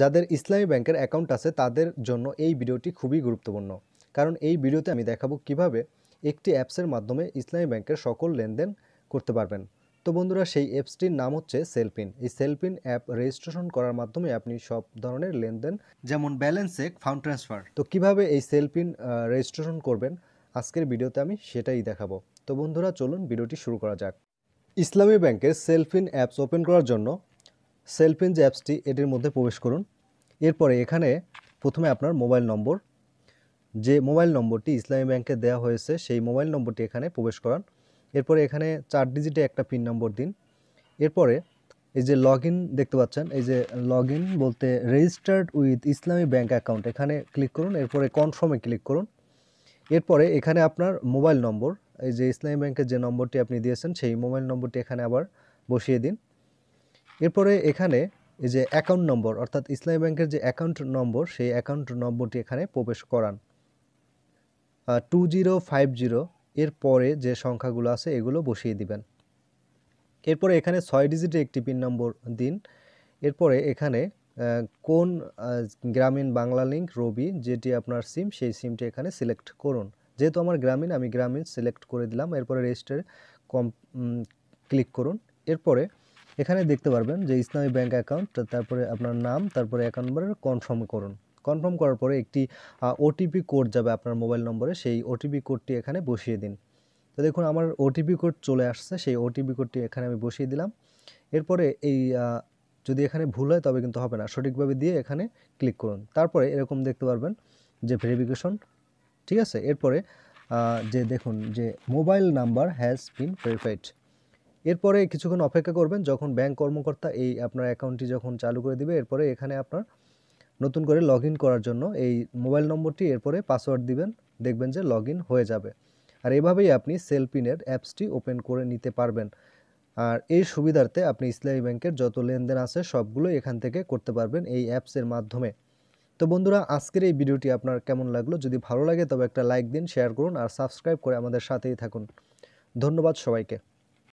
যাদের ইসলামী ব্যাংকের অ্যাকাউন্ট আছে তাদের জন্য এই ভিডিওটি খুবই গুরুত্বপূর্ণ কারণ এই ভিডিওতে আমি দেখাবো কিভাবে একটি অ্যাপসের মাধ্যমে ইসলামী ব্যাংকের সকল লেনদেন করতে পারবেন তো বন্ধুরা সেই অ্যাপসটির নাম হচ্ছে সেলপিন এই সেলপিন অ্যাপ রেজিস্ট্রেশন করার মাধ্যমে আপনি সব ধরনের লেনদেন যেমন ব্যালেন্স চেক ফান্ড ট্রান্সফার তো কিভাবে এই সেলপিন রেজিস্ট্রেশন করবেন আজকের ভিডিওতে আমি সেটাই দেখাবো তো বন্ধুরা চলুন ভিডিওটি শুরু করা যাক ইসলামী ব্যাংকের সেলফিন অ্যাপস ওপেন করার জন্য সেলফিন যে অ্যাপসটি এটির মধ্যে প্রবেশ করুন এরপরে এখানে প্রথমে আপনার মোবাইল নম্বর যে মোবাইল নম্বরটি ইসলামী ব্যাংকে দেওয়া হয়েছে সেই মোবাইল নম্বরটি এখানে প্রবেশ করান এরপরে এখানে চার ডিজিটে একটা পিন নম্বর দিন এরপরে এই যে লগ দেখতে পাচ্ছেন এই যে লগ বলতে registered with Islami bank account এখানে ক্লিক করুন এরপরে কনফার্মে ক্লিক করুন এরপরে এখানে আপনার মোবাইল নম্বর এই যে ইসলামী ব্যাংকের যে নম্বরটি আপনি দিয়েছেন সেই মোবাইল নম্বরটি এখানে আবার বসিয়ে দিন এরপরে এখানে এই যে অ্যাকাউন্ট নম্বর অর্থাৎ ইসলামী ব্যাংকের যে অ্যাকাউন্ট নম্বর সেই অ্যাকাউন্ট নম্বরটি এখানে প্রবেশ করান টু জিরো ফাইভ জিরো এর পরে যে সংখ্যাগুলো আছে এগুলো বসিয়ে দিবেন এরপরে এখানে ছয় ডিজিটে একটি পিন নম্বর দিন এরপরে এখানে কোন গ্রামীণ বাংলা লিঙ্ক রবি যেটি আপনার সিম সেই সিমটি এখানে সিলেক্ট করুন যেহেতু আমার গ্রামীণ আমি গ্রামীণ সিলেক্ট করে দিলাম এরপরে রেজিস্টার কম ক্লিক করুন এরপরে এখানে দেখতে পারবেন যে ইসলামী ব্যাংক অ্যাকাউন্ট তারপরে আপনার নাম তারপরে অ্যাকাউন্ট নাম্বারের কনফার্ম করুন কনফার্ম করার পরে একটি ওটিপি কোড যাবে আপনার মোবাইল নম্বরে সেই ওটিপি কোডটি এখানে বসিয়ে দিন তো দেখুন আমার ওটিপি কোড চলে আসছে সেই ওটিপি কোডটি এখানে আমি বসিয়ে দিলাম এরপরে এই যদি এখানে ভুল হয় তবে কিন্তু হবে না সঠিকভাবে দিয়ে এখানে ক্লিক করুন তারপরে এরকম দেখতে পারবেন যে ভেরিফিকেশন ঠিক আছে এরপরে যে দেখুন যে mobile number has been verified এরপরে কিছুক্ষণ অপেক্ষা করবেন যখন ব্যাংক কর্মকর্তা এই আপনার অ্যাকাউন্টটি যখন চালু করে দিবে এরপরে এখানে আপনার নতুন করে লগ করার জন্য এই মোবাইল নম্বরটি এরপরে পাসওয়ার্ড দিবেন দেখবেন যে লগ হয়ে যাবে আর এভাবেই আপনি সেলপিনের অ্যাপসটি ওপেন করে নিতে পারবেন আর এই সুবিধার্থে আপনি ইসলামী ব্যাংকের যত লেনদেন আছে সবগুলো এখান থেকে করতে পারবেন এই অ্যাপসের মাধ্যমে তো বন্ধুরা আজকের এই ভিডিওটি আপনার কেমন লাগলো যদি ভালো লাগে তবে একটা লাইক দিন শেয়ার করুন আর সাবস্ক্রাইব করে আমাদের সাথেই থাকুন ধন্যবাদ সবাইকে